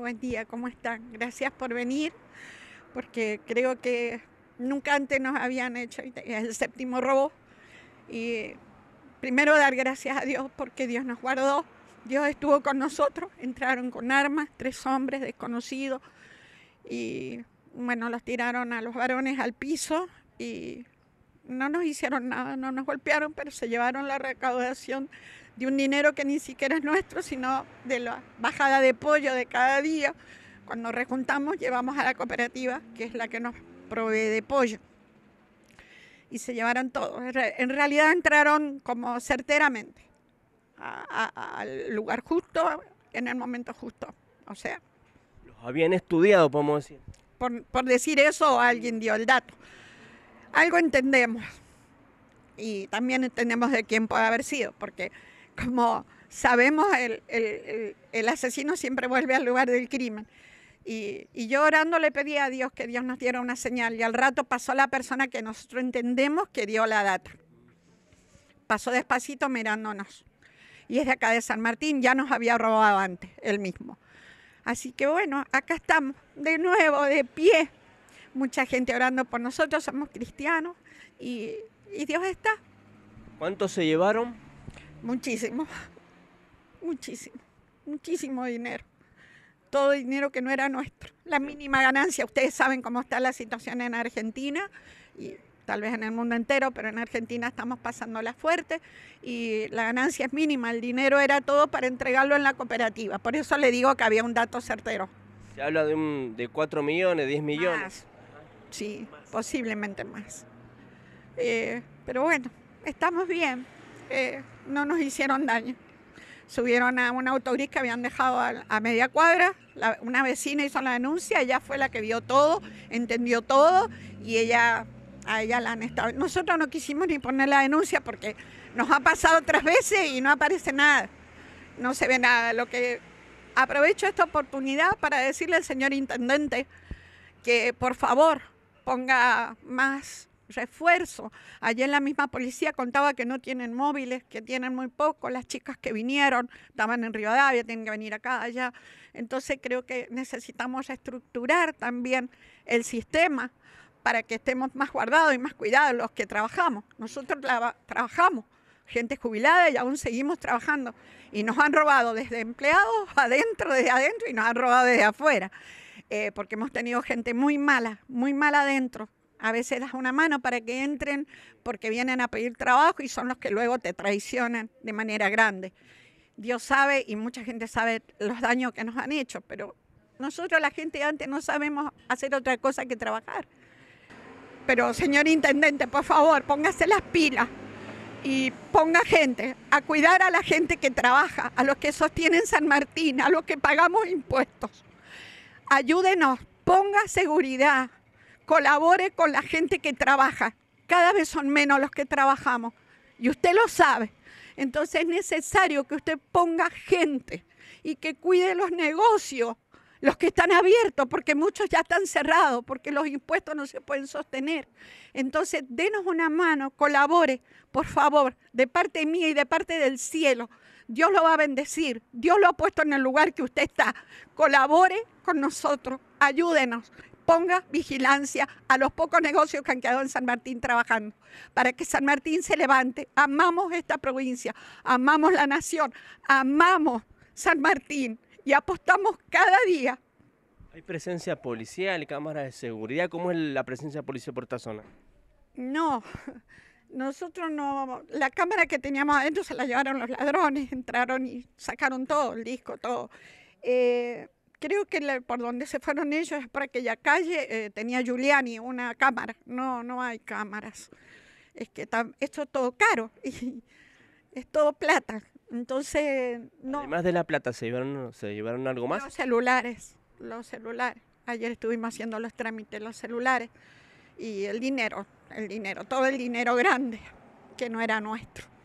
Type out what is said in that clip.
buen día, ¿cómo están? Gracias por venir, porque creo que nunca antes nos habían hecho el séptimo robo. Y primero dar gracias a Dios porque Dios nos guardó, Dios estuvo con nosotros, entraron con armas, tres hombres desconocidos y bueno, los tiraron a los varones al piso y no nos hicieron nada, no nos golpearon, pero se llevaron la recaudación de un dinero que ni siquiera es nuestro, sino de la bajada de pollo de cada día. Cuando rejuntamos, llevamos a la cooperativa, que es la que nos provee de pollo. Y se llevaron todo. En realidad entraron como certeramente al lugar justo, en el momento justo. O sea. Los habían estudiado, podemos decir. por decir eso, alguien dio el dato algo entendemos y también entendemos de quién puede haber sido, porque como sabemos, el, asesino siempre vuelve al lugar del crimen. Y, y, yo orando le pedí a Dios que Dios nos diera una señal y al rato pasó la persona que nosotros entendemos que dio la data. Pasó despacito mirándonos. Y es de acá de San Martín, ya nos había robado antes, él mismo. Así que bueno, acá estamos, de nuevo, de pie, mucha gente orando por nosotros, somos cristianos y, Dios está. ¿Cuántos se llevaron? Muchísimo, muchísimo, muchísimo dinero. Todo dinero que no era nuestro. La mínima ganancia, ustedes saben cómo está la situación en Argentina y tal vez en el mundo entero, pero en Argentina estamos la fuerte y la ganancia es mínima, el dinero era todo para entregarlo en la cooperativa, por eso le digo que había un dato certero. Se habla de, un, de 4 millones, 10 millones sí, posiblemente más. Eh, pero bueno, estamos bien, eh, no nos hicieron daño. Subieron a una autogris que habían dejado a, media cuadra, una vecina hizo la denuncia, ella fue la que vio todo, entendió todo y ella, a ella la han estado. Nosotros no quisimos ni poner la denuncia porque nos ha pasado otras veces y no aparece nada, no se ve nada. Lo que aprovecho esta oportunidad para decirle al señor intendente que por favor ponga más refuerzo. Ayer la misma policía contaba que no tienen móviles, que tienen muy poco. Las chicas que vinieron estaban en Rivadavia, tienen que venir acá, allá. Entonces creo que necesitamos reestructurar también el sistema para que estemos más guardados y más cuidados los que trabajamos. Nosotros trabajamos, gente jubilada y aún seguimos trabajando. Y nos han robado desde empleados adentro, desde adentro y nos han robado desde afuera. Eh, porque hemos tenido gente muy mala, muy mala adentro. A veces das una mano para que entren porque vienen a pedir trabajo y son los que luego te traicionan de manera grande. Dios sabe y mucha gente sabe los daños que nos han hecho, pero nosotros la gente antes no sabemos hacer otra cosa que trabajar. Pero señor intendente, por favor, póngase las pilas y ponga gente a cuidar a la gente que trabaja, a los que sostienen San Martín, a los que pagamos impuestos ayúdenos, ponga seguridad, colabore con la gente que trabaja. Cada vez son menos los que trabajamos y usted lo sabe. Entonces es necesario que usted ponga gente y que cuide los negocios los que están abiertos, porque muchos ya están cerrados, porque los impuestos no se pueden sostener. Entonces, denos una mano, colabore, por favor, de parte mía y de parte del cielo. Dios lo va a bendecir, Dios lo ha puesto en el lugar que usted está. Colabore con nosotros, ayúdenos, ponga vigilancia a los pocos negocios que han quedado en San Martín trabajando, para que San Martín se levante. Amamos esta provincia, amamos la nación, amamos San Martín y apostamos cada día. ¿Hay presencia policial, cámaras de seguridad? ¿Cómo es la presencia policial por esta zona? No, nosotros no. La cámara que teníamos adentro se la llevaron los ladrones, entraron y sacaron todo, el disco, todo. Eh, creo que por donde se fueron ellos es por aquella calle, eh, tenía Giuliani una cámara. No, no hay cámaras. Es que esto es todo caro y es todo plata. Entonces, no. Además de la plata, ¿se llevaron, ¿se llevaron algo más? Los celulares, los celulares. Ayer estuvimos haciendo los trámites, los celulares. Y el dinero, el dinero, todo el dinero grande que no era nuestro.